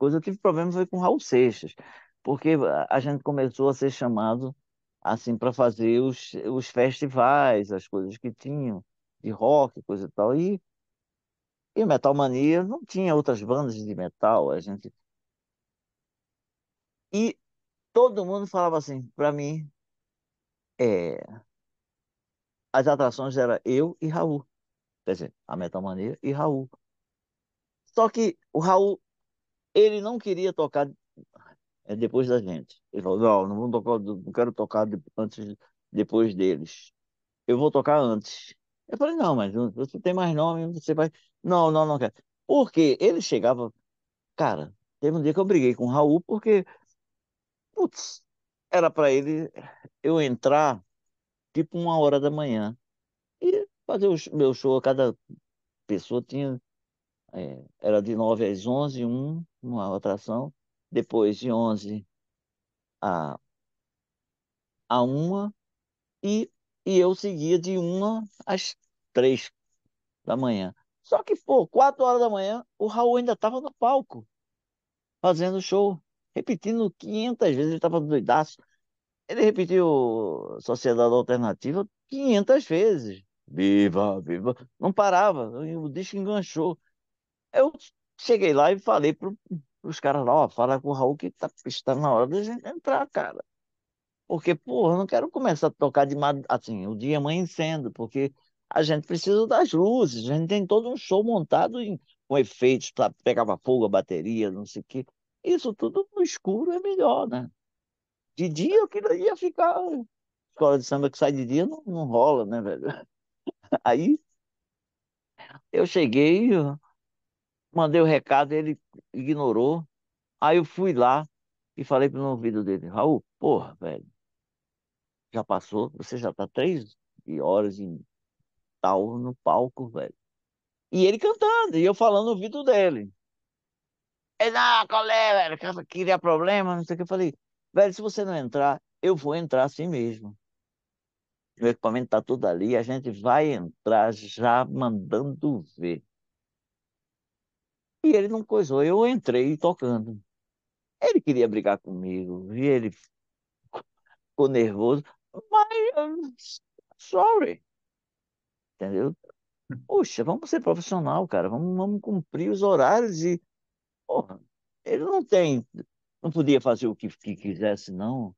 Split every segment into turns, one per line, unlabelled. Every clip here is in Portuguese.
coisa, eu tive problemas foi com Raul Seixas, porque a gente começou a ser chamado assim para fazer os, os festivais, as coisas que tinham de rock, coisa e tal. E, e Metal Mania não tinha outras bandas de metal, a gente e todo mundo falava assim para mim, é, as atrações era eu e Raul, quer dizer, a Metal Mania e Raul. Só que o Raul ele não queria tocar eh, depois da gente. Ele falou: não, não, vou tocar, não quero tocar antes, depois deles. Eu vou tocar antes. Eu falei: não, mas você tem mais nome, você vai. Não, não, não quero. Porque ele chegava. Cara, teve um dia que eu briguei com o Raul, porque. Putz, era para ele eh, eu entrar tipo uma hora da manhã e fazer o meu show. Cada pessoa tinha é, era de 9 às 11, um, uma atração. Depois de 11 a, a 1. E, e eu seguia de 1 às 3 da manhã. Só que, pô, 4 horas da manhã, o Raul ainda estava no palco, fazendo show, repetindo 500 vezes. Ele estava doidaço. Ele repetiu Sociedade Alternativa 500 vezes. Viva, viva. Não parava. O disco enganchou eu cheguei lá e falei para os caras lá, ó, fala com o Raul que tá, está na hora da gente entrar, cara. Porque, porra, eu não quero começar a tocar de assim, o dia amanhecendo, porque a gente precisa das luzes, a gente tem todo um show montado em, com efeitos para pegar fogo a bateria, não sei o quê. Isso tudo no escuro é melhor, né? De dia aquilo ia ficar. Escola de samba que sai de dia não, não rola, né, velho? Aí eu cheguei, mandei o recado, ele ignorou. Aí eu fui lá e falei pro ouvido dele, Raul, porra, velho, já passou, você já tá três horas e tal no palco, velho. E ele cantando, e eu falando no ouvido dele. Ele, ah, qual é, velho, queria problema, não sei o que. Eu falei, velho, se você não entrar, eu vou entrar assim mesmo. O equipamento tá tudo ali, a gente vai entrar já mandando ver. E ele não coisou. Eu entrei tocando. Ele queria brigar comigo, e ele ficou nervoso, mas sorry. Entendeu? Puxa, vamos ser profissional, cara. Vamos, vamos cumprir os horários e. Porra, ele não tem. Não podia fazer o que, que quisesse, não.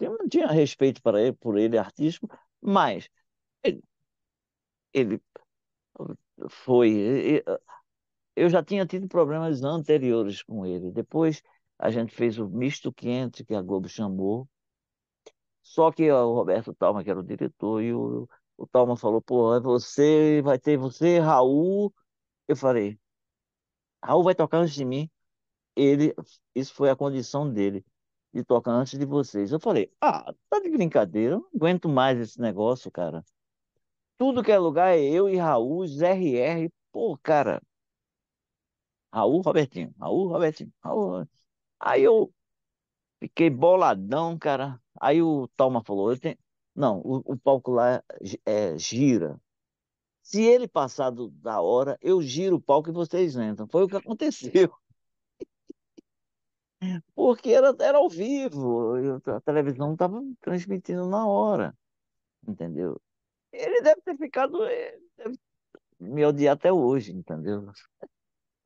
Eu não tinha respeito para ele, por ele, artístico, mas ele, ele foi. Ele, eu já tinha tido problemas anteriores com ele. Depois a gente fez o misto quente que a Globo chamou. Só que ó, o Roberto Talma, que era o diretor, e o, o Talma falou: pô, é você, vai ter você, Raul. Eu falei: Raul vai tocar antes de mim. Ele, isso foi a condição dele, de tocar antes de vocês. Eu falei: ah, tá de brincadeira, eu não aguento mais esse negócio, cara. Tudo que é lugar é eu e Raul, ZRR. Pô, cara, Raul Robertinho, Raul Robertinho, Raul. Aí eu fiquei boladão, cara. Aí o Talma falou: eu tenho... não, o, o palco lá é, gira. Se ele passar do, da hora, eu giro o palco e vocês entram. Foi o que aconteceu. Porque era, era ao vivo, a televisão estava transmitindo na hora, entendeu? Ele deve ter ficado, eh, deve me odiar até hoje, entendeu?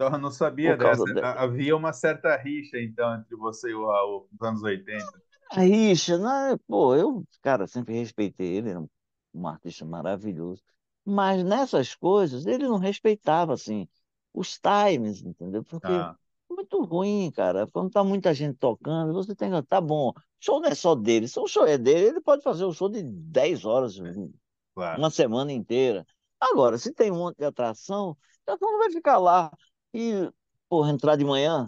Então eu não sabia dessa. Ah, havia uma certa rixa, então, entre você e o Raul nos anos 80. Rixa, né? Pô, eu, cara, sempre respeitei ele, era um, artista maravilhoso. Mas nessas coisas, ele não respeitava, assim, os times, entendeu? Porque ah. é muito ruim, cara. Quando tá muita gente tocando, você tem que. Tá bom, show não é só dele. Se o show é dele, ele pode fazer um show de 10 horas, é. claro. uma semana inteira. Agora, se tem um monte de atração, já então não vai ficar lá e, porra, entrar de manhã,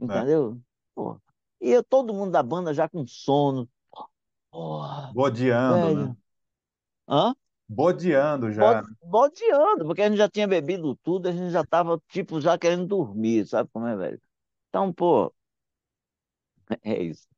é. entendeu? Porra. E eu, todo mundo da banda já com sono. Porra, Bodeando, né? velho. né? Hã? Bodeando já. bodeando, porque a gente já tinha bebido tudo, a gente já tava, tipo, já querendo dormir, sabe como é, velho? Então, pô, é isso.